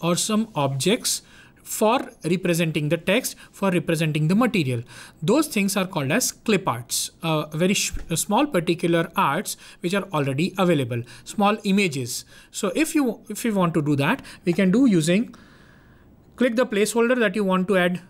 or some objects for representing the text, for representing the material. Those things are called as clip arts, uh, very small particular arts which are already available, small images. So if you if you want to do that, we can do using click the placeholder that you want to add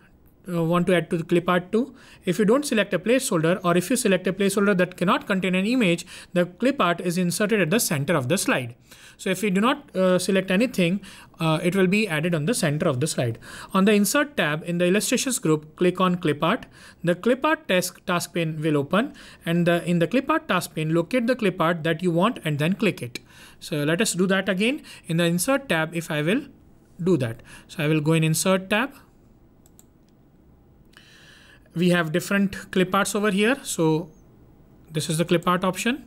uh, want to add to the clip art too. If you don't select a placeholder or if you select a placeholder that cannot contain an image, the clip art is inserted at the center of the slide. So if you do not uh, select anything, uh, it will be added on the center of the slide. On the insert tab in the illustrations group, click on clip art. The clip art task, task pane will open and the, in the clip art task pane, locate the clip art that you want and then click it. So let us do that again in the insert tab if I will do that. So I will go in insert tab we have different clip arts over here. So this is the clip art option.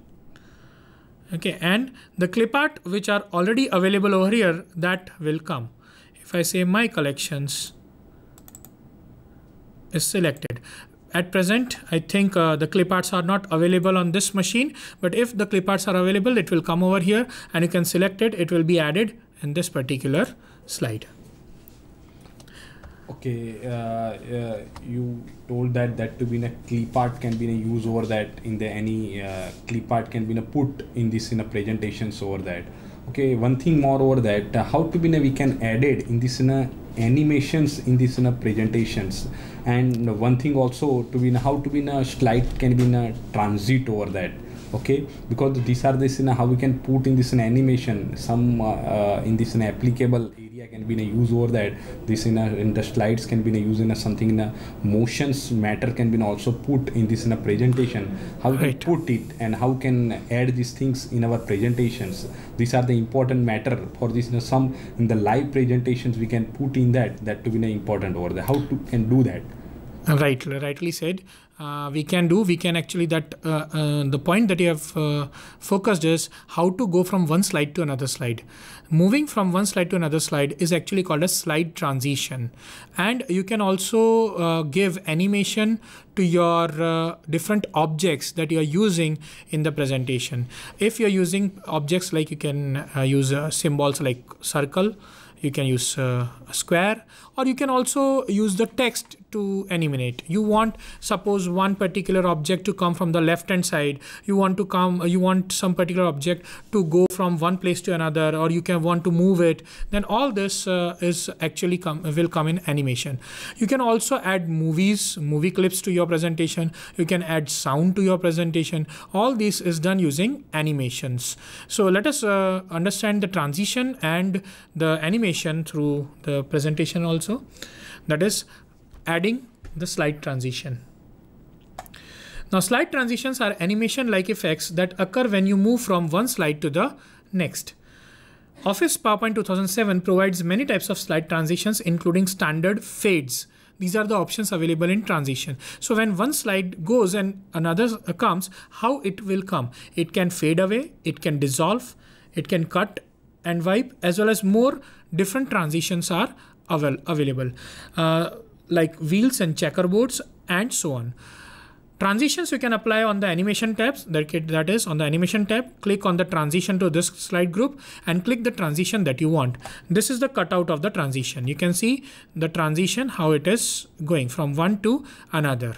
Okay, and the clip art which are already available over here that will come. If I say my collections is selected. At present, I think uh, the clip arts are not available on this machine, but if the clip arts are available, it will come over here and you can select it. It will be added in this particular slide. Okay, uh, uh, you told that that to be in a clip art can be in a use over that in the any uh, clip art can be in a put in this in a presentations over that. Okay, one thing more over that uh, how to be in a, we can add it in this in a animations in this in a presentations and one thing also to be in a, how to be in a slide can be in a transit over that okay because these are this in a, how we can put in this in animation some uh, uh in this in applicable media can be in a use over that this in a in the slides can be in a use in a something in a motions matter can be also put in this in a presentation how right. to put it and how can add these things in our presentations these are the important matter for this you know, some in the live presentations we can put in that that to be an important over there how to can do that right rightly said uh, we can do we can actually that uh, uh, the point that you have uh, focused is how to go from one slide to another slide moving from one slide to another slide is actually called a slide transition. And you can also uh, give animation to your uh, different objects that you are using in the presentation. If you're using objects like you can uh, use uh, symbols like circle, you can use uh, a square or you can also use the text to animate you want suppose one particular object to come from the left hand side you want to come you want some particular object to go from one place to another or you can want to move it then all this uh, is actually come will come in animation you can also add movies movie clips to your presentation you can add sound to your presentation all this is done using animations so let us uh, understand the transition and the animation through the presentation also that is adding the slide transition. Now slide transitions are animation like effects that occur when you move from one slide to the next. Office PowerPoint 2007 provides many types of slide transitions including standard fades. These are the options available in transition. So when one slide goes and another comes, how it will come? It can fade away, it can dissolve, it can cut and wipe as well as more different transitions are avail- available, uh, like wheels and checkerboards and so on. Transitions you can apply on the animation tabs, that is on the animation tab, click on the transition to this slide group and click the transition that you want. This is the cutout of the transition. You can see the transition, how it is going from one to another.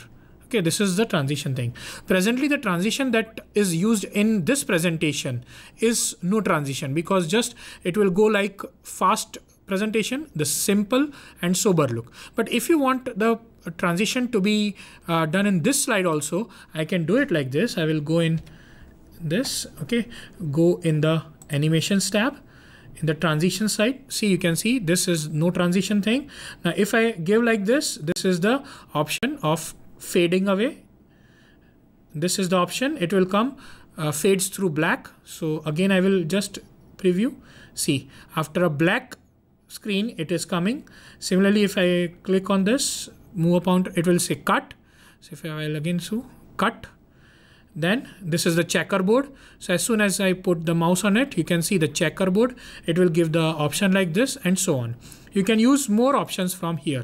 Okay, this is the transition thing. Presently, the transition that is used in this presentation is no transition because just it will go like fast presentation, the simple and sober look. But if you want the transition to be uh, done in this slide also, I can do it like this. I will go in this, okay, go in the animations tab in the transition side see you can see this is no transition thing now if i give like this this is the option of fading away. This is the option. It will come uh, fades through black. So again, I will just preview. See, after a black screen, it is coming. Similarly, if I click on this, move upon it will say cut. So if I will again, so cut then this is the checkerboard so as soon as i put the mouse on it you can see the checkerboard it will give the option like this and so on you can use more options from here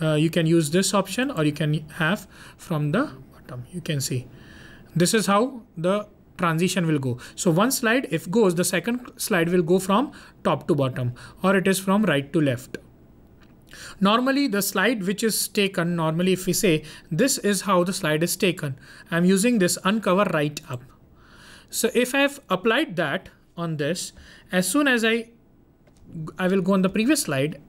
uh, you can use this option or you can have from the bottom you can see this is how the transition will go so one slide if goes the second slide will go from top to bottom or it is from right to left normally the slide which is taken normally if we say this is how the slide is taken i'm using this uncover right up so if i've applied that on this as soon as i i will go on the previous slide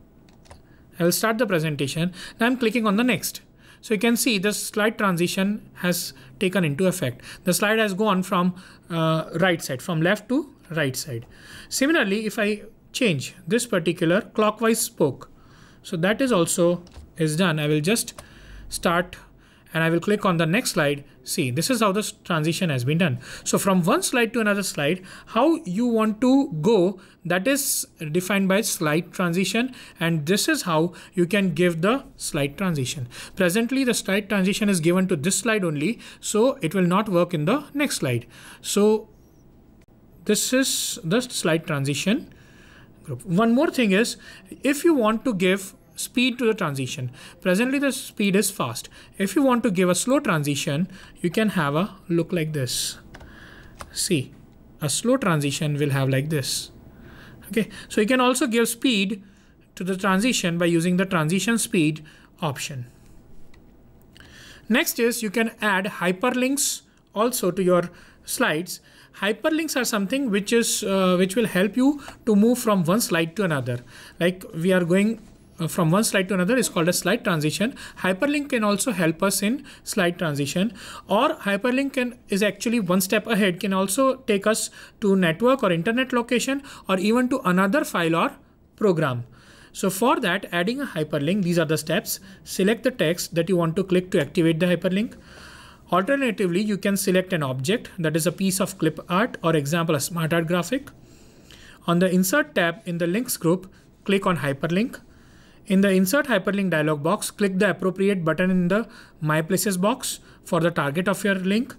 I'll start the presentation. Now I'm clicking on the next. So you can see the slide transition has taken into effect. The slide has gone from uh, right side, from left to right side. Similarly, if I change this particular clockwise spoke, so that is also is done. I will just start and I will click on the next slide. See, this is how this transition has been done. So from one slide to another slide, how you want to go, that is defined by slide transition. And this is how you can give the slide transition. Presently, the slide transition is given to this slide only. So it will not work in the next slide. So this is the slide transition. One more thing is if you want to give speed to the transition. Presently the speed is fast. If you want to give a slow transition, you can have a look like this. See, a slow transition will have like this. Okay, so you can also give speed to the transition by using the transition speed option. Next is you can add hyperlinks also to your slides. Hyperlinks are something which is uh, which will help you to move from one slide to another. Like we are going uh, from one slide to another is called a slide transition. Hyperlink can also help us in slide transition or hyperlink can is actually one step ahead can also take us to network or internet location or even to another file or program. So for that adding a hyperlink these are the steps. Select the text that you want to click to activate the hyperlink. Alternatively you can select an object that is a piece of clip art or example a smart art graphic. On the insert tab in the links group click on hyperlink in the insert hyperlink dialog box, click the appropriate button in the my places box for the target of your link.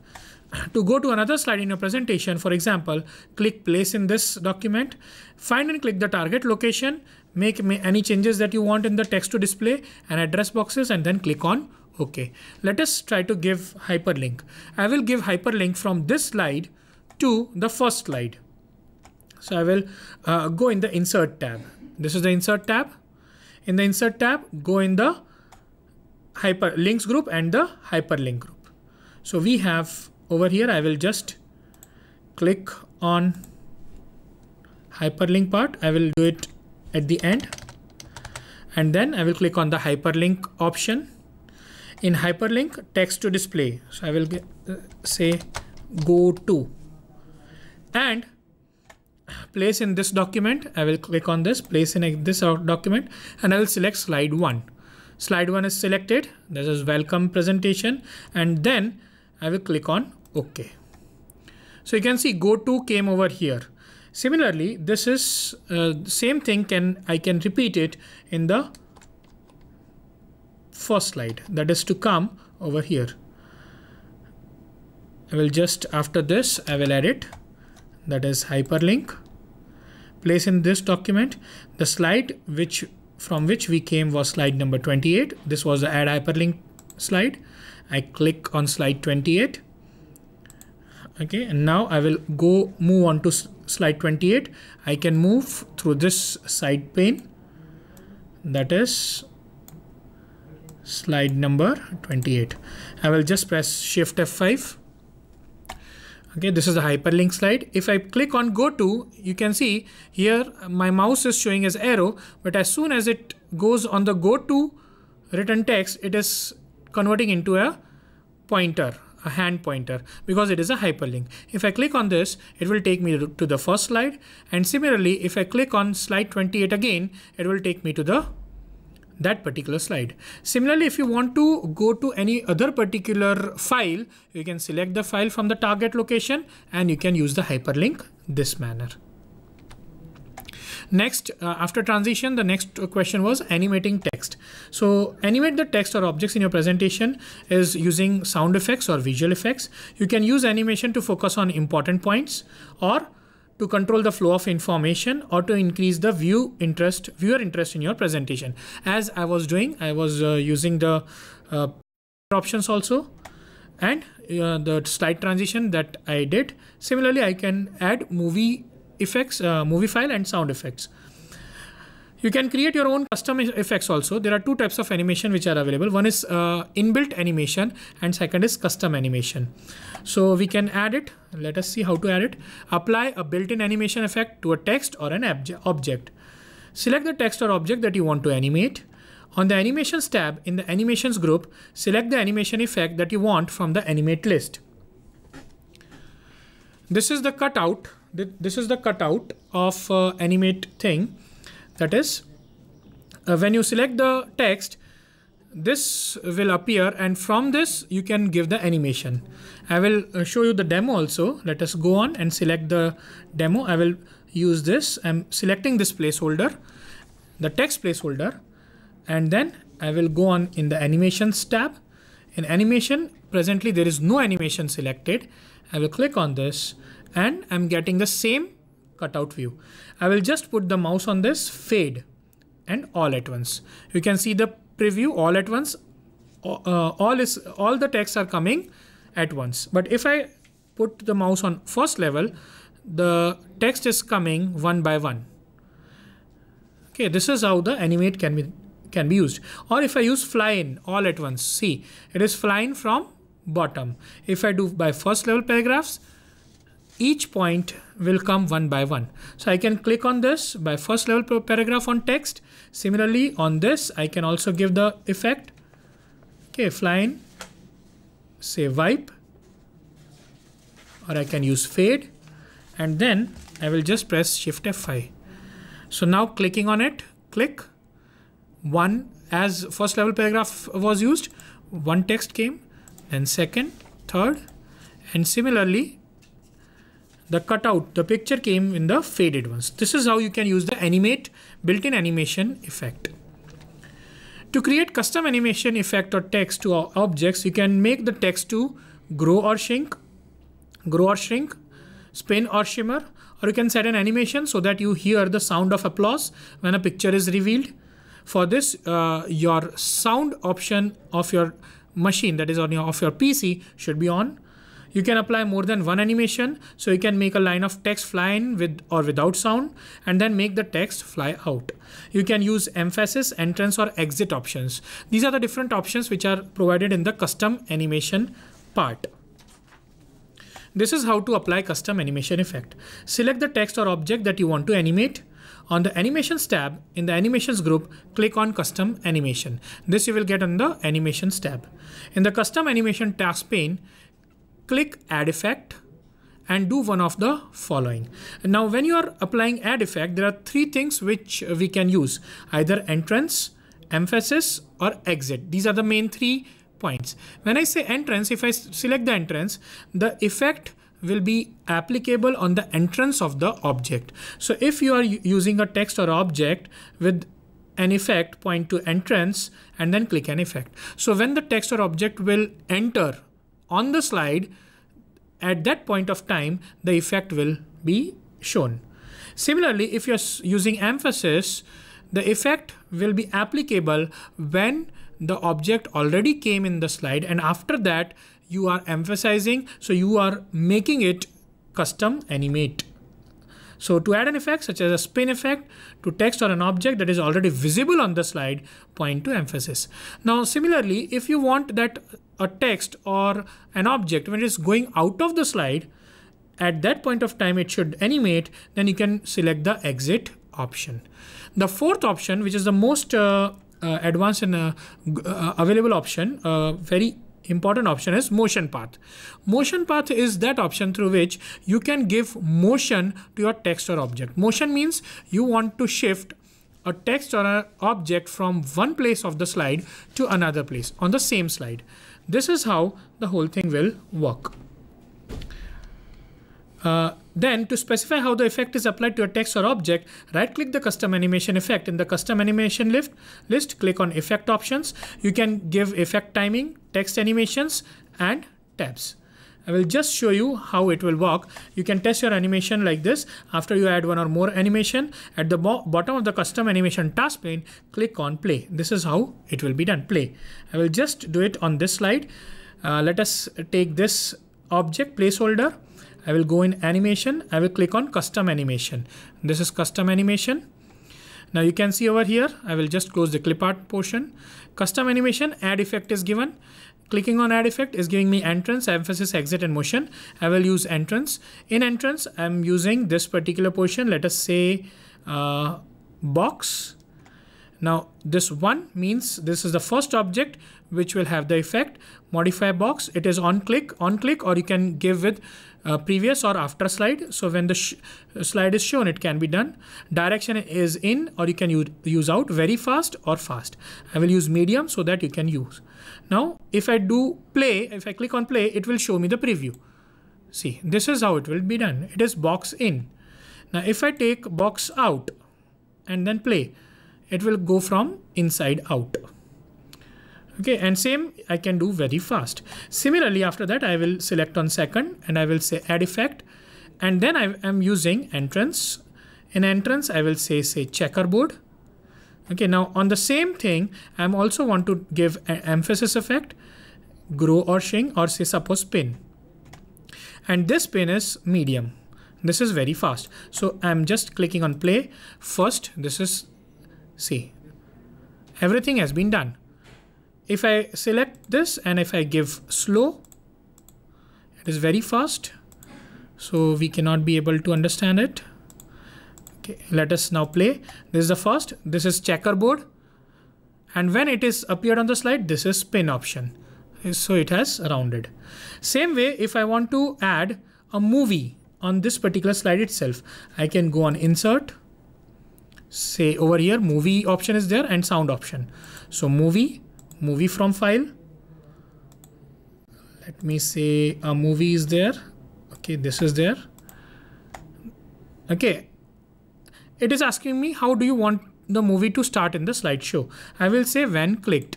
To go to another slide in your presentation, for example, click place in this document, find and click the target location, make any changes that you want in the text to display and address boxes and then click on OK. Let us try to give hyperlink. I will give hyperlink from this slide to the first slide. So I will uh, go in the insert tab. This is the insert tab. In the insert tab, go in the hyperlinks group and the hyperlink group. So we have over here, I will just click on hyperlink part. I will do it at the end and then I will click on the hyperlink option. In hyperlink text to display. So I will get, uh, say go to and place in this document. I will click on this place in this document and I will select slide one. Slide one is selected. This is welcome presentation. And then I will click on OK. So you can see go to came over here. Similarly, this is uh, same thing can I can repeat it in the first slide that is to come over here. I will just after this I will edit that is hyperlink place in this document. The slide which from which we came was slide number 28. This was the add hyperlink slide. I click on slide 28. Okay, and now I will go move on to slide 28. I can move through this side pane that is slide number 28. I will just press shift F5 okay this is the hyperlink slide if i click on go to you can see here my mouse is showing as arrow but as soon as it goes on the go to written text it is converting into a pointer a hand pointer because it is a hyperlink. If I click on this, it will take me to the first slide. And similarly, if I click on slide 28 again, it will take me to the that particular slide. Similarly, if you want to go to any other particular file, you can select the file from the target location and you can use the hyperlink this manner. Next, uh, after transition, the next question was animating text. So animate the text or objects in your presentation is using sound effects or visual effects. You can use animation to focus on important points or to control the flow of information or to increase the view interest, viewer interest in your presentation. As I was doing, I was uh, using the uh, options also and uh, the slide transition that I did. Similarly, I can add movie effects, uh, movie file and sound effects. You can create your own custom effects also. There are two types of animation which are available. One is uh, inbuilt animation and second is custom animation. So we can add it. Let us see how to add it. Apply a built-in animation effect to a text or an object. Select the text or object that you want to animate. On the animations tab in the animations group, select the animation effect that you want from the animate list. This is the cutout. This is the cutout of uh, animate thing. That is, uh, when you select the text, this will appear and from this you can give the animation. I will uh, show you the demo also. Let us go on and select the demo. I will use this. I'm selecting this placeholder, the text placeholder, and then I will go on in the animations tab. In animation, presently there is no animation selected. I will click on this and I'm getting the same cutout view. I will just put the mouse on this fade and all at once. You can see the preview all at once. Uh, all is all the texts are coming at once. But if I put the mouse on first level, the text is coming one by one. Okay, this is how the animate can be can be used. Or if I use fly in all at once, see it is flying from bottom. If I do by first level paragraphs, each point will come one by one. So I can click on this by first level paragraph on text. Similarly on this, I can also give the effect. Okay, flying, say wipe, or I can use fade. And then I will just press shift F5. So now clicking on it, click one as first level paragraph was used, one text came, then second, third, and similarly the cutout, the picture came in the faded ones. This is how you can use the animate built-in animation effect. To create custom animation effect or text to objects, you can make the text to grow or shrink, grow or shrink, spin or shimmer, or you can set an animation so that you hear the sound of applause when a picture is revealed. For this, uh, your sound option of your machine that is on your of your PC should be on you can apply more than one animation. So you can make a line of text fly in with or without sound and then make the text fly out. You can use emphasis, entrance or exit options. These are the different options which are provided in the custom animation part. This is how to apply custom animation effect. Select the text or object that you want to animate. On the animations tab in the animations group, click on custom animation. This you will get on the animations tab. In the custom animation task pane, click add effect and do one of the following. Now when you are applying add effect, there are three things which we can use, either entrance, emphasis or exit. These are the main three points. When I say entrance, if I select the entrance, the effect will be applicable on the entrance of the object. So if you are using a text or object with an effect, point to entrance and then click an effect. So when the text or object will enter on the slide, at that point of time, the effect will be shown. Similarly, if you're using emphasis, the effect will be applicable when the object already came in the slide and after that you are emphasizing, so you are making it custom animate. So to add an effect such as a spin effect to text or an object that is already visible on the slide, point to emphasis. Now similarly, if you want that a text or an object when it's going out of the slide at that point of time it should animate then you can select the exit option the fourth option which is the most uh, uh, advanced and uh, uh available option uh, very important option is motion path motion path is that option through which you can give motion to your text or object motion means you want to shift a text or an object from one place of the slide to another place on the same slide this is how the whole thing will work. Uh, then to specify how the effect is applied to a text or object, right click the custom animation effect. In the custom animation list click on effect options. You can give effect timing, text animations and tabs. I will just show you how it will work. You can test your animation like this. After you add one or more animation, at the bo bottom of the custom animation task pane, click on play. This is how it will be done, play. I will just do it on this slide. Uh, let us take this object placeholder. I will go in animation. I will click on custom animation. This is custom animation. Now you can see over here, I will just close the clip art portion. Custom animation add effect is given. Clicking on add effect is giving me entrance, emphasis, exit and motion. I will use entrance. In entrance, I'm using this particular portion. Let us say uh, box. Now this one means this is the first object which will have the effect modify box. It is on click, on click, or you can give with uh, previous or after slide. So when the uh, slide is shown, it can be done. Direction is in or you can use, use out very fast or fast. I will use medium so that you can use. Now, if I do play, if I click on play, it will show me the preview. See, this is how it will be done. It is box in. Now, if I take box out and then play, it will go from inside out okay and same I can do very fast similarly after that I will select on second and I will say add effect and then I am using entrance in entrance I will say say checkerboard okay now on the same thing I'm also want to give an emphasis effect grow or shrink or say suppose pin and this pin is medium this is very fast so i'm just clicking on play first this is see everything has been done if I select this and if I give slow it is very fast so we cannot be able to understand it okay let us now play this is the first this is checkerboard and when it is appeared on the slide this is spin option so it has rounded same way if i want to add a movie on this particular slide itself i can go on insert say over here movie option is there and sound option so movie movie from file let me say a movie is there okay this is there okay it is asking me how do you want the movie to start in the slideshow i will say when clicked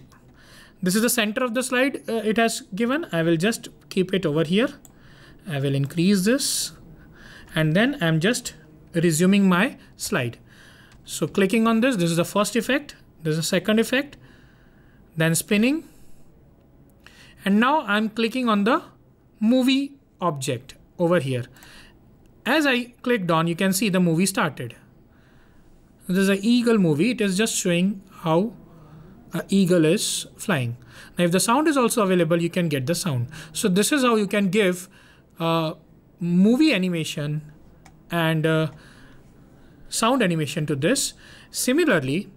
this is the center of the slide uh, it has given i will just keep it over here i will increase this and then i'm just resuming my slide so clicking on this this is the first effect there's a second effect then spinning. And now I'm clicking on the movie object over here. As I clicked on, you can see the movie started. This is an eagle movie. It is just showing how an eagle is flying. Now, if the sound is also available, you can get the sound. So this is how you can give a movie animation and sound animation to this. Similarly,